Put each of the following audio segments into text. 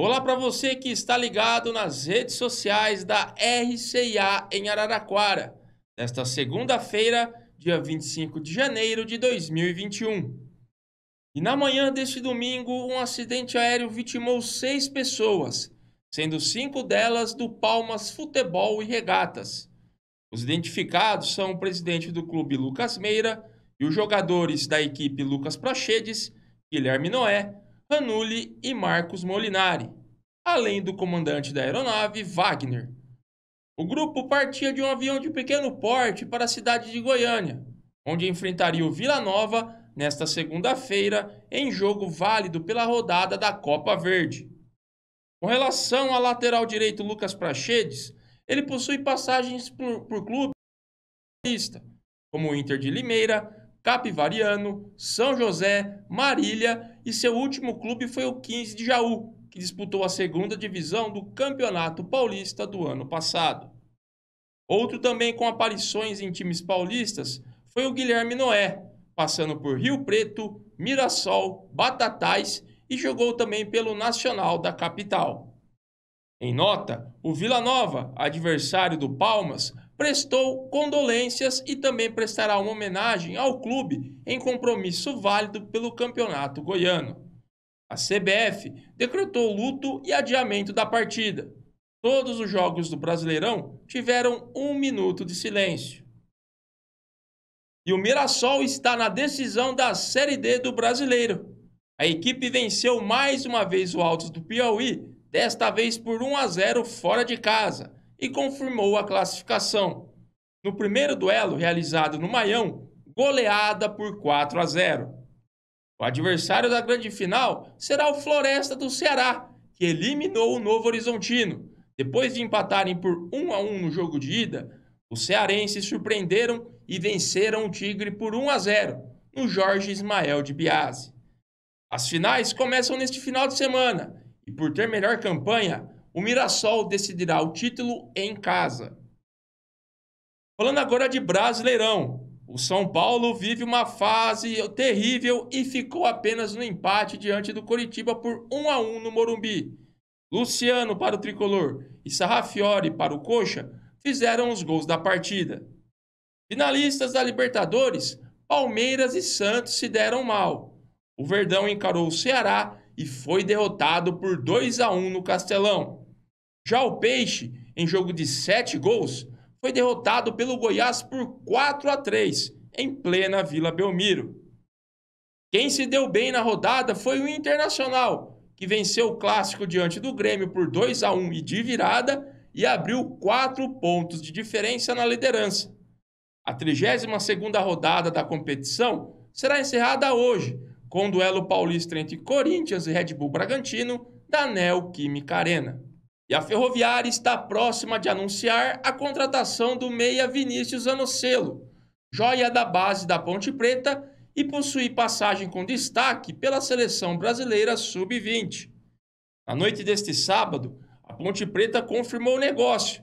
Olá para você que está ligado nas redes sociais da RCA em Araraquara, nesta segunda-feira, dia 25 de janeiro de 2021. E na manhã deste domingo, um acidente aéreo vitimou seis pessoas, sendo cinco delas do Palmas Futebol e Regatas. Os identificados são o presidente do clube Lucas Meira e os jogadores da equipe Lucas Prachedes, Guilherme Noé, Ranulli e Marcos Molinari, além do comandante da aeronave, Wagner. O grupo partia de um avião de pequeno porte para a cidade de Goiânia, onde enfrentaria o Vila Nova nesta segunda-feira em jogo válido pela rodada da Copa Verde. Com relação ao lateral direito Lucas Prachedes, ele possui passagens por, por clube como o Inter de Limeira, Capivariano, São José, Marília e seu último clube foi o 15 de Jaú, que disputou a segunda divisão do Campeonato Paulista do ano passado. Outro também com aparições em times paulistas foi o Guilherme Noé, passando por Rio Preto, Mirassol, Batatais e jogou também pelo Nacional da capital. Em nota, o Vila Nova, adversário do Palmas, prestou condolências e também prestará uma homenagem ao clube em compromisso válido pelo Campeonato Goiano. A CBF decretou luto e adiamento da partida. Todos os jogos do Brasileirão tiveram um minuto de silêncio. E o Mirassol está na decisão da Série D do Brasileiro. A equipe venceu mais uma vez o Altos do Piauí, desta vez por 1 a 0 fora de casa e confirmou a classificação. No primeiro duelo, realizado no Maião, goleada por 4 a 0. O adversário da grande final será o Floresta do Ceará, que eliminou o Novo Horizontino. Depois de empatarem por 1 a 1 no jogo de ida, os cearenses surpreenderam e venceram o Tigre por 1 a 0 no Jorge Ismael de Biase. As finais começam neste final de semana e por ter melhor campanha, o Mirassol decidirá o título em casa. Falando agora de Brasileirão. O São Paulo vive uma fase terrível e ficou apenas no empate diante do Coritiba por 1 a 1 no Morumbi. Luciano para o tricolor e Sarrafiori para o Coxa fizeram os gols da partida. Finalistas da Libertadores, Palmeiras e Santos se deram mal. O Verdão encarou o Ceará e foi derrotado por 2 a 1 no Castelão. Já o Peixe, em jogo de sete gols, foi derrotado pelo Goiás por 4 a 3 em plena Vila Belmiro. Quem se deu bem na rodada foi o Internacional, que venceu o clássico diante do Grêmio por 2 a 1 e de virada e abriu quatro pontos de diferença na liderança. A 32ª rodada da competição será encerrada hoje, com o duelo paulista entre Corinthians e Red Bull Bragantino da Química Arena. E a Ferroviária está próxima de anunciar a contratação do meia Vinícius Anocelo, joia da base da Ponte Preta e possui passagem com destaque pela seleção brasileira sub-20. Na noite deste sábado, a Ponte Preta confirmou o negócio,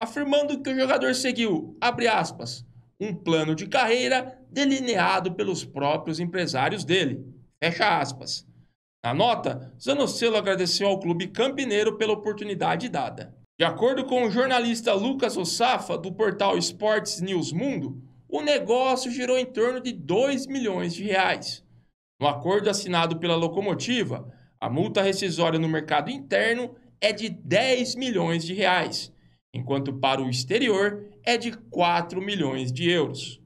afirmando que o jogador seguiu, aspas, um plano de carreira delineado pelos próprios empresários dele, fecha aspas. Na nota, Zanocelo agradeceu ao clube campineiro pela oportunidade dada. De acordo com o jornalista Lucas Ossafa, do portal Esportes News Mundo, o negócio girou em torno de 2 milhões de reais. No acordo assinado pela locomotiva, a multa rescisória no mercado interno é de 10 milhões de reais, enquanto para o exterior é de 4 milhões de euros.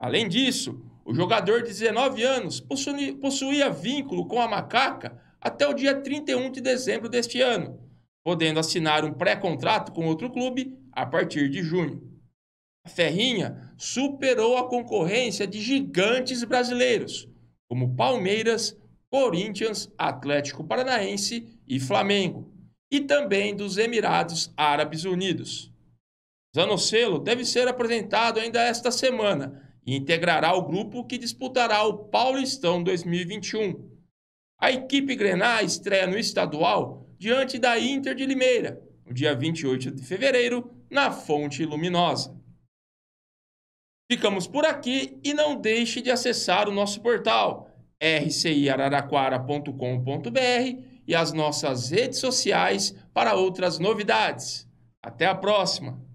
Além disso, o jogador de 19 anos possuía, possuía vínculo com a Macaca até o dia 31 de dezembro deste ano, podendo assinar um pré-contrato com outro clube a partir de junho. A Ferrinha superou a concorrência de gigantes brasileiros, como Palmeiras, Corinthians, Atlético Paranaense e Flamengo, e também dos Emirados Árabes Unidos. Zanocelo deve ser apresentado ainda esta semana e integrará o grupo que disputará o Paulistão 2021. A equipe Grená estreia no estadual diante da Inter de Limeira, no dia 28 de fevereiro, na Fonte Luminosa. Ficamos por aqui e não deixe de acessar o nosso portal rciararaquara.com.br e as nossas redes sociais para outras novidades. Até a próxima!